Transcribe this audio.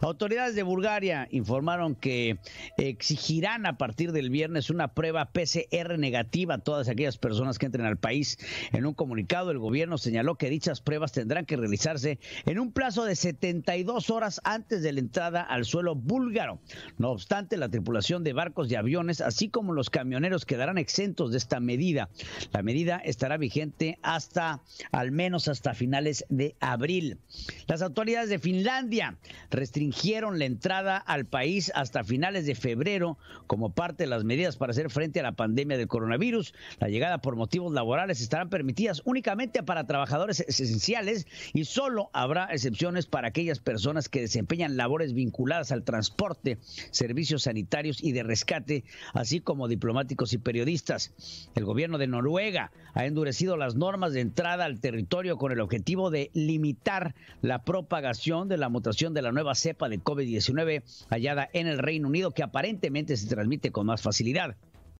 Autoridades de Bulgaria informaron que exigirán a partir del viernes una prueba PCR negativa a todas aquellas personas que entren al país. En un comunicado, el gobierno señaló que dichas pruebas tendrán que realizarse en un plazo de 72 horas antes de la entrada al suelo búlgaro. No obstante, la tripulación de barcos y aviones, así como los camioneros, quedarán exentos de esta medida. La medida estará vigente hasta al menos hasta finales de abril. Las autoridades de Finlandia restringieron la entrada al país hasta finales de febrero como parte de las medidas para hacer frente a la pandemia del coronavirus. La llegada por motivos laborales estarán permitidas únicamente para trabajadores esenciales y solo habrá excepciones para aquellas personas que desempeñan labores vinculadas al transporte, servicios sanitarios y de rescate, así como diplomáticos y periodistas. El gobierno de Noruega ha endurecido las normas de entrada al territorio con el objetivo de limitar la propagación de la mutación de la nueva cepa de COVID-19 hallada en el Reino Unido que aparentemente se transmite con más facilidad.